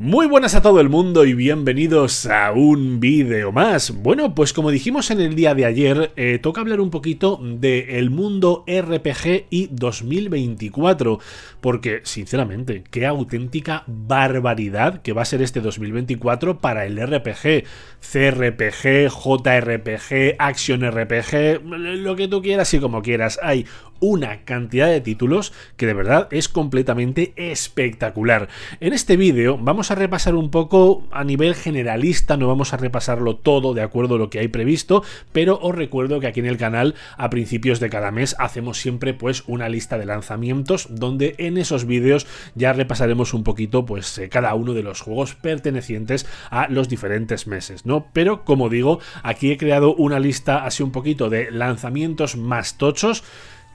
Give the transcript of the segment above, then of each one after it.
Muy buenas a todo el mundo y bienvenidos a un vídeo más. Bueno, pues como dijimos en el día de ayer, eh, toca hablar un poquito del el mundo RPG y 2024, porque sinceramente, qué auténtica barbaridad que va a ser este 2024 para el RPG. CRPG, JRPG, Action RPG, lo que tú quieras y como quieras. Hay una cantidad de títulos que de verdad es completamente espectacular. En este vídeo vamos a repasar un poco a nivel generalista, no vamos a repasarlo todo de acuerdo a lo que hay previsto, pero os recuerdo que aquí en el canal a principios de cada mes hacemos siempre pues una lista de lanzamientos donde en esos vídeos ya repasaremos un poquito pues eh, cada uno de los juegos pertenecientes a los diferentes meses, ¿no? Pero como digo, aquí he creado una lista así un poquito de lanzamientos más tochos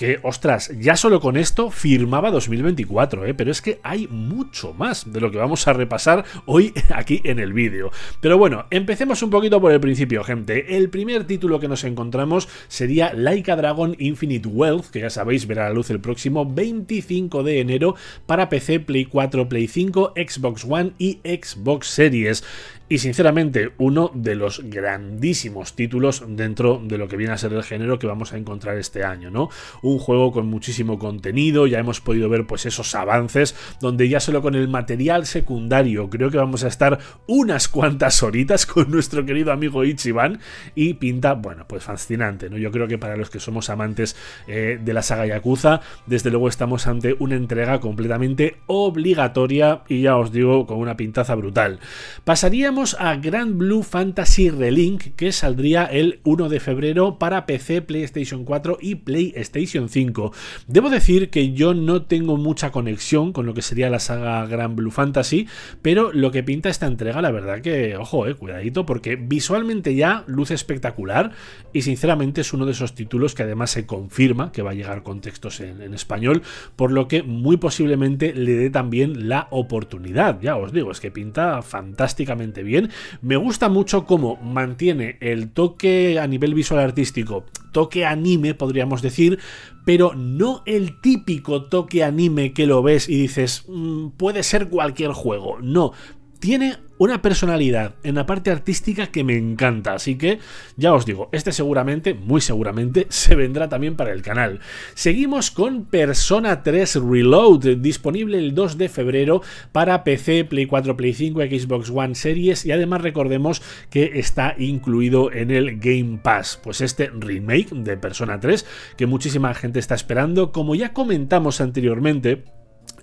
que, ostras, ya solo con esto firmaba 2024, ¿eh? pero es que hay mucho más de lo que vamos a repasar hoy aquí en el vídeo. Pero bueno, empecemos un poquito por el principio, gente. El primer título que nos encontramos sería Laika Dragon Infinite Wealth, que ya sabéis verá la luz el próximo 25 de enero para PC, Play 4, Play 5, Xbox One y Xbox Series y sinceramente uno de los grandísimos títulos dentro de lo que viene a ser el género que vamos a encontrar este año, ¿no? Un juego con muchísimo contenido, ya hemos podido ver pues esos avances donde ya solo con el material secundario creo que vamos a estar unas cuantas horitas con nuestro querido amigo Ichiban y pinta, bueno, pues fascinante, ¿no? Yo creo que para los que somos amantes eh, de la saga Yakuza, desde luego estamos ante una entrega completamente obligatoria y ya os digo con una pintaza brutal. Pasaríamos a Grand Blue Fantasy Relink, que saldría el 1 de febrero para PC, PlayStation 4 y PlayStation 5. Debo decir que yo no tengo mucha conexión con lo que sería la saga Grand Blue Fantasy, pero lo que pinta esta entrega, la verdad que, ojo, eh, cuidadito, porque visualmente ya luce espectacular y sinceramente es uno de esos títulos que además se confirma que va a llegar con textos en español, por lo que muy posiblemente le dé también la oportunidad. Ya os digo, es que pinta fantásticamente bien me gusta mucho cómo mantiene el toque a nivel visual artístico, toque anime, podríamos decir, pero no el típico toque anime que lo ves y dices, mm, puede ser cualquier juego. No, tiene una personalidad en la parte artística que me encanta. Así que ya os digo, este seguramente, muy seguramente, se vendrá también para el canal. Seguimos con Persona 3 Reload, disponible el 2 de febrero para PC, Play 4, Play 5, Xbox One Series y además recordemos que está incluido en el Game Pass. Pues este remake de Persona 3 que muchísima gente está esperando, como ya comentamos anteriormente,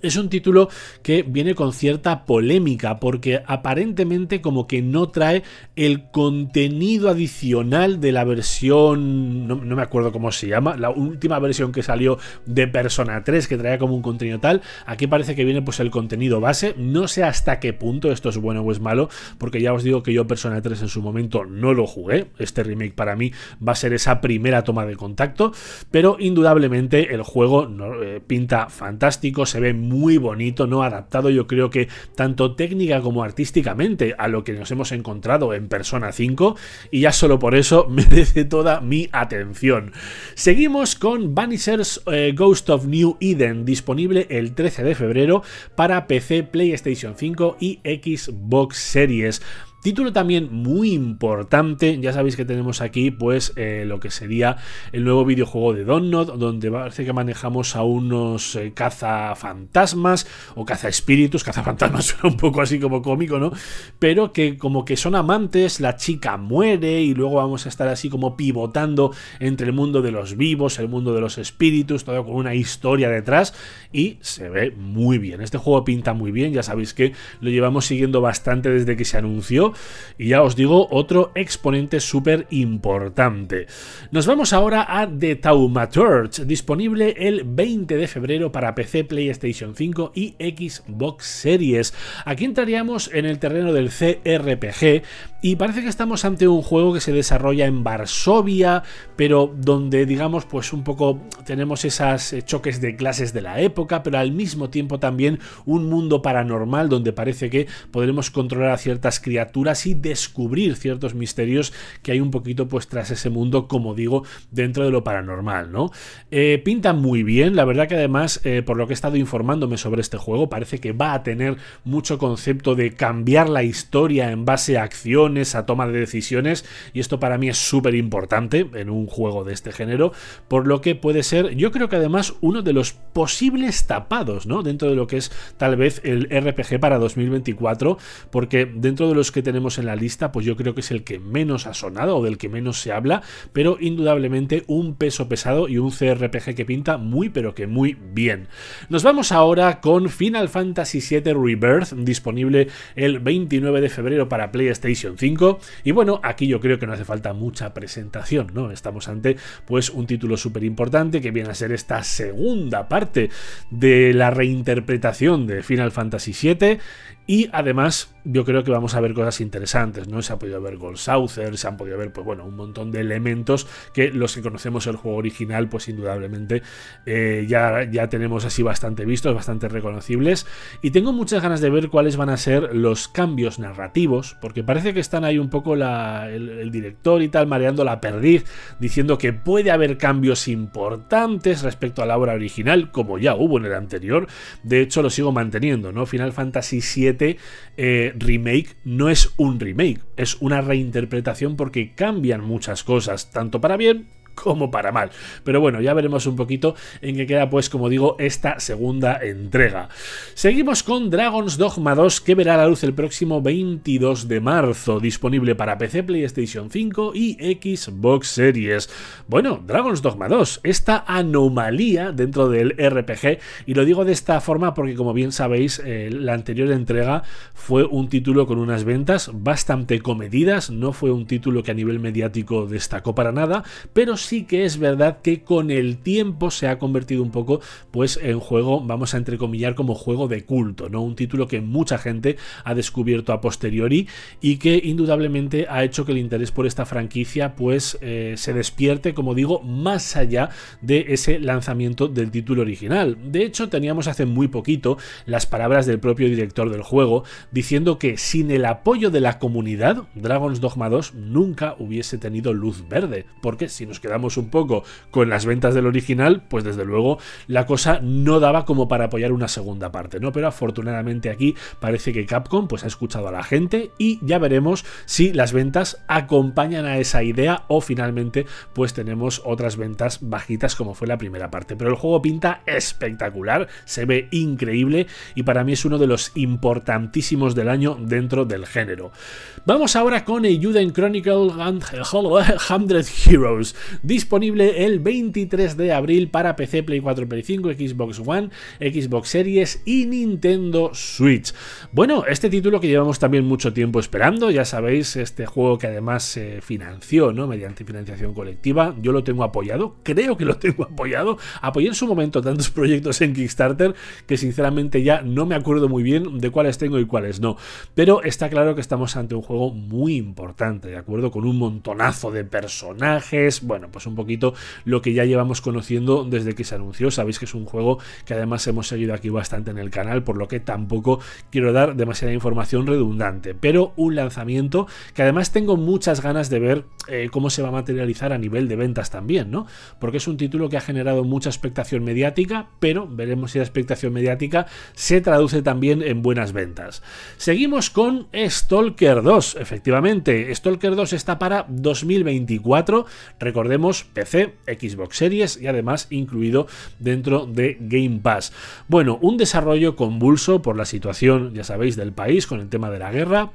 es un título que viene con cierta polémica porque aparentemente como que no trae el contenido adicional de la versión, no, me acuerdo cómo se llama, la última versión que salió de Persona 3 que traía como un contenido tal. Aquí parece que viene pues el contenido base. No sé hasta qué punto esto es bueno o es malo porque ya os digo que yo Persona 3 en su momento no lo jugué. Este remake para mí va a ser esa primera toma de contacto, pero indudablemente el juego eh, pinta fantástico, se ve muy muy bonito, ¿no? Adaptado yo creo que tanto técnica como artísticamente a lo que nos hemos encontrado en Persona 5 y ya solo por eso merece toda mi atención. Seguimos con Vanishers eh, Ghost of New Eden, disponible el 13 de febrero para PC, PlayStation 5 y Xbox Series. Título también muy importante, ya sabéis que tenemos aquí pues eh, lo que sería el nuevo videojuego de Donut, donde parece que manejamos a unos eh, cazafantasmas o espíritus cazafantasmas suena un poco así como cómico, ¿no? Pero que como que son amantes, la chica muere y luego vamos a estar así como pivotando entre el mundo de los vivos, el mundo de los espíritus, todo con una historia detrás y se ve muy bien. Este juego pinta muy bien, ya sabéis que lo llevamos siguiendo bastante desde que se anunció y ya os digo, otro exponente súper importante. Nos vamos ahora a The Taumaturge, disponible el 20 de febrero para PC, PlayStation 5 y Xbox Series. Aquí entraríamos en el terreno del CRPG y parece que estamos ante un juego que se desarrolla en Varsovia, pero donde digamos pues un poco tenemos esos eh, choques de clases de la época, pero al mismo tiempo también un mundo paranormal donde parece que podremos controlar a ciertas criaturas y descubrir ciertos misterios que hay un poquito pues tras ese mundo, como digo, dentro de lo paranormal, ¿no? Eh, pinta muy bien, la verdad que además, eh, por lo que he estado informándome sobre este juego, parece que va a tener mucho concepto de cambiar la historia en base a acciones, a toma de decisiones, y esto para mí es súper importante en un juego de este género, por lo que puede ser, yo creo que además uno de los posibles tapados, ¿no? Dentro de lo que es tal vez el RPG para 2024, porque dentro de los que tenemos en la lista, pues yo creo que es el que menos ha sonado o del que menos se habla, pero indudablemente un peso pesado y un CRPG que pinta muy pero que muy bien. Nos vamos ahora con Final Fantasy VII Rebirth, disponible el 29 de febrero para PlayStation 5. Y bueno, aquí yo creo que no hace falta mucha presentación, ¿no? Estamos ante pues un título súper importante que viene a ser esta segunda parte de la reinterpretación de Final Fantasy VII y además, yo creo que vamos a ver cosas interesantes, ¿no? Se ha podido ver Gold Souther, se han podido ver, pues bueno, un montón de elementos que los que conocemos el juego original, pues indudablemente eh, ya, ya tenemos así bastante vistos, bastante reconocibles. Y tengo muchas ganas de ver cuáles van a ser los cambios narrativos, porque parece que están ahí un poco el, director y tal mareando la perdiz, diciendo que puede haber cambios importantes respecto a la obra original, como ya hubo en el anterior. De hecho, lo sigo manteniendo, ¿no? Final Fantasy VII eh, remake no es un remake, es una reinterpretación porque cambian muchas cosas, tanto para bien como para mal. Pero bueno, ya veremos un poquito en qué queda, pues como digo, esta segunda entrega. Seguimos con Dragon's Dogma 2, que verá la luz el próximo 22 de marzo, disponible para PC, PlayStation 5 y Xbox Series. Bueno, Dragon's Dogma 2, esta anomalía dentro del RPG, y lo digo de esta forma porque como bien sabéis, eh, la anterior entrega fue un título con unas ventas bastante comedidas, no fue un título que a nivel mediático destacó para nada, pero sí sí que es verdad que con el tiempo se ha convertido un poco pues en juego, vamos a entrecomillar como juego de culto, ¿no? Un título que mucha gente ha descubierto a posteriori y que indudablemente ha hecho que el interés por esta franquicia pues eh, se despierte, como digo, más allá de ese lanzamiento del título original. De hecho, teníamos hace muy poquito las palabras del propio director del juego diciendo que sin el apoyo de la comunidad, Dragon's Dogma 2 nunca hubiese tenido luz verde, porque si nos quedamos un poco con las ventas del original, pues desde luego la cosa no daba como para apoyar una segunda parte, ¿no? Pero afortunadamente aquí parece que Capcom pues ha escuchado a la gente y ya veremos si las ventas acompañan a esa idea o finalmente pues tenemos otras ventas bajitas como fue la primera parte. Pero el juego pinta espectacular, se ve increíble y para mí es uno de los importantísimos del año dentro del género. Vamos ahora con en Chronicle and 100 Heroes disponible el 23 de abril para PC, Play 4, Play 5, Xbox One, Xbox Series y Nintendo Switch. Bueno, este título que llevamos también mucho tiempo esperando, ya sabéis, este juego que además se financió, ¿no? Mediante financiación colectiva, yo lo tengo apoyado, creo que lo tengo apoyado, apoyé en su momento tantos proyectos en Kickstarter que sinceramente ya no me acuerdo muy bien de cuáles tengo y cuáles no, pero está claro que estamos ante un juego muy importante, ¿de acuerdo? Con un montonazo de personajes, bueno, pues un poquito lo que ya llevamos conociendo desde que se anunció. Sabéis que es un juego que además hemos seguido aquí bastante en el canal, por lo que tampoco quiero dar demasiada información redundante, pero un lanzamiento que además tengo muchas ganas de ver eh, cómo se va a materializar a nivel de ventas también, ¿no? Porque es un título que ha generado mucha expectación mediática, pero veremos si la expectación mediática se traduce también en buenas ventas. Seguimos con Stalker 2, efectivamente. Stalker 2 está para 2024. Recordemos PC, Xbox Series y además incluido dentro de Game Pass. Bueno, un desarrollo convulso por la situación, ya sabéis, del país con el tema de la guerra,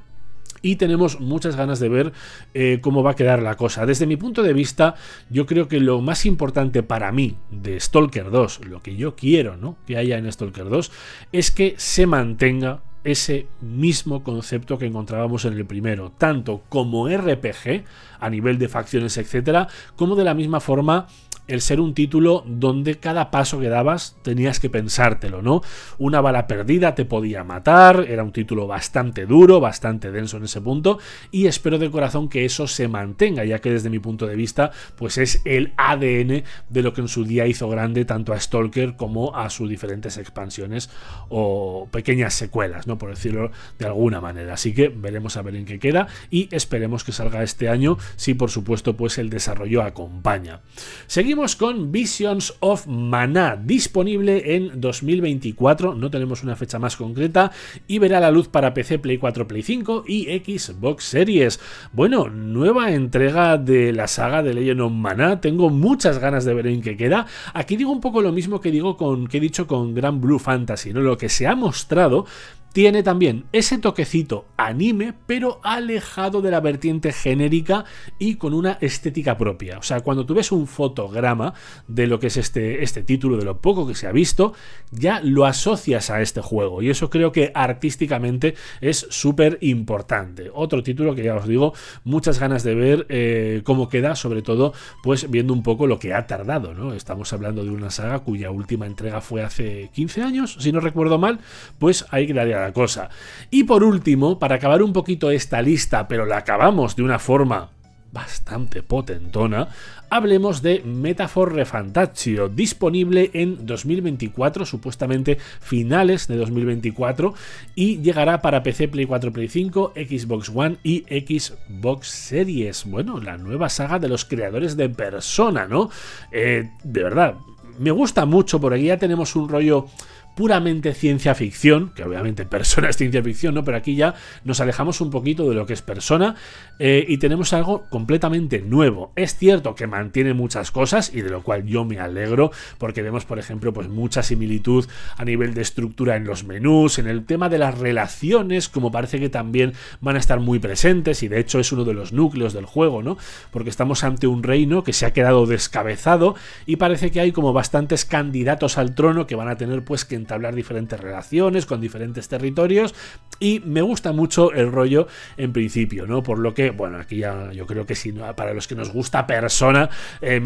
y tenemos muchas ganas de ver eh, cómo va a quedar la cosa. Desde mi punto de vista, yo creo que lo más importante para mí de Stalker 2, lo que yo quiero ¿no? que haya en Stalker 2, es que se mantenga ese mismo concepto que encontrábamos en el primero, tanto como RPG, a nivel de facciones, etcétera, como de la misma forma el ser un título donde cada paso que dabas tenías que pensártelo, ¿no? Una bala perdida te podía matar, era un título bastante duro, bastante denso en ese punto, y espero de corazón que eso se mantenga, ya que desde mi punto de vista, pues es el ADN de lo que en su día hizo grande tanto a Stalker como a sus diferentes expansiones o pequeñas secuelas, ¿no? Por decirlo de alguna manera. Así que veremos a ver en qué queda y esperemos que salga este año, si por supuesto pues el desarrollo acompaña. Seguimos con Visions of Maná, disponible en 2024, no tenemos una fecha más concreta, y verá la luz para PC, Play 4, Play 5 y Xbox Series. Bueno, nueva entrega de la saga de Legend of Maná, tengo muchas ganas de ver en qué queda. Aquí digo un poco lo mismo que digo con que he dicho con gran Blue Fantasy, ¿no? Lo que se ha mostrado tiene también ese toquecito anime, pero alejado de la vertiente genérica y con una estética propia. O sea, cuando tú ves un fotograma de lo que es este, este título, de lo poco que se ha visto, ya lo asocias a este juego. Y eso creo que artísticamente es súper importante. Otro título que ya os digo, muchas ganas de ver eh, cómo queda, sobre todo, pues viendo un poco lo que ha tardado, ¿no? Estamos hablando de una saga cuya última entrega fue hace 15 años, si no recuerdo mal, pues ahí quedaría cosa. Y por último, para acabar un poquito esta lista, pero la acabamos de una forma bastante potentona, hablemos de Metaphor Refantaccio, disponible en 2024, supuestamente finales de 2024, y llegará para PC, Play 4, Play 5, Xbox One y Xbox Series. Bueno, la nueva saga de los creadores de Persona, ¿no? Eh, de verdad, me gusta mucho, por aquí ya tenemos un rollo puramente ciencia ficción, que obviamente persona es ciencia ficción, ¿no? Pero aquí ya nos alejamos un poquito de lo que es persona eh, y tenemos algo completamente nuevo. Es cierto que mantiene muchas cosas y de lo cual yo me alegro porque vemos, por ejemplo, pues mucha similitud a nivel de estructura en los menús, en el tema de las relaciones, como parece que también van a estar muy presentes y de hecho es uno de los núcleos del juego, ¿no? Porque estamos ante un reino que se ha quedado descabezado y parece que hay como bastantes candidatos al trono que van a tener pues que entablar diferentes relaciones con diferentes territorios y me gusta mucho el rollo en principio, ¿no? Por lo que, bueno, aquí ya yo creo que si para los que nos gusta Persona, Metaforre eh,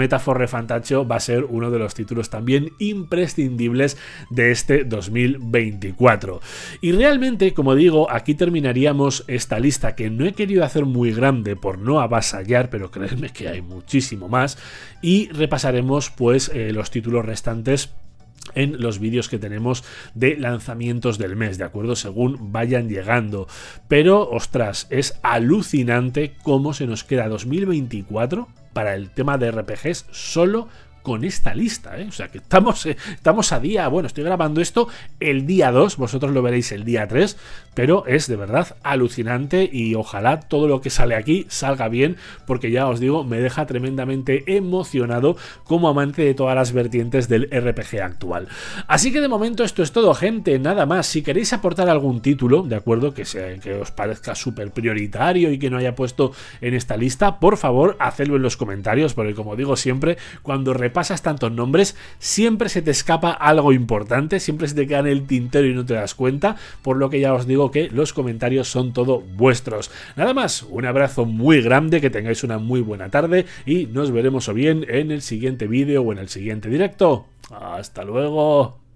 Metaphor va a ser uno de los títulos también imprescindibles de este 2024. Y realmente, como digo, aquí terminaríamos esta lista que no he querido hacer muy grande por no avasallar, pero creedme que hay muchísimo más y repasaremos pues eh, los títulos restantes en los vídeos que tenemos de lanzamientos del mes, ¿de acuerdo? Según vayan llegando. Pero, ostras, es alucinante cómo se nos queda 2024 para el tema de RPGs solo con esta lista. ¿eh? O sea que estamos, eh, estamos a día, bueno, estoy grabando esto el día 2, vosotros lo veréis el día 3, pero es de verdad alucinante y ojalá todo lo que sale aquí salga bien, porque ya os digo, me deja tremendamente emocionado como amante de todas las vertientes del RPG actual. Así que de momento esto es todo, gente, nada más. Si queréis aportar algún título, de acuerdo, que, sea, que os parezca súper prioritario y que no haya puesto en esta lista, por favor, hacedlo en los comentarios, porque como digo siempre, cuando repaso pasas tantos nombres, siempre se te escapa algo importante, siempre se te queda en el tintero y no te das cuenta, por lo que ya os digo que los comentarios son todo vuestros. Nada más, un abrazo muy grande, que tengáis una muy buena tarde y nos veremos o bien en el siguiente vídeo o en el siguiente directo. Hasta luego.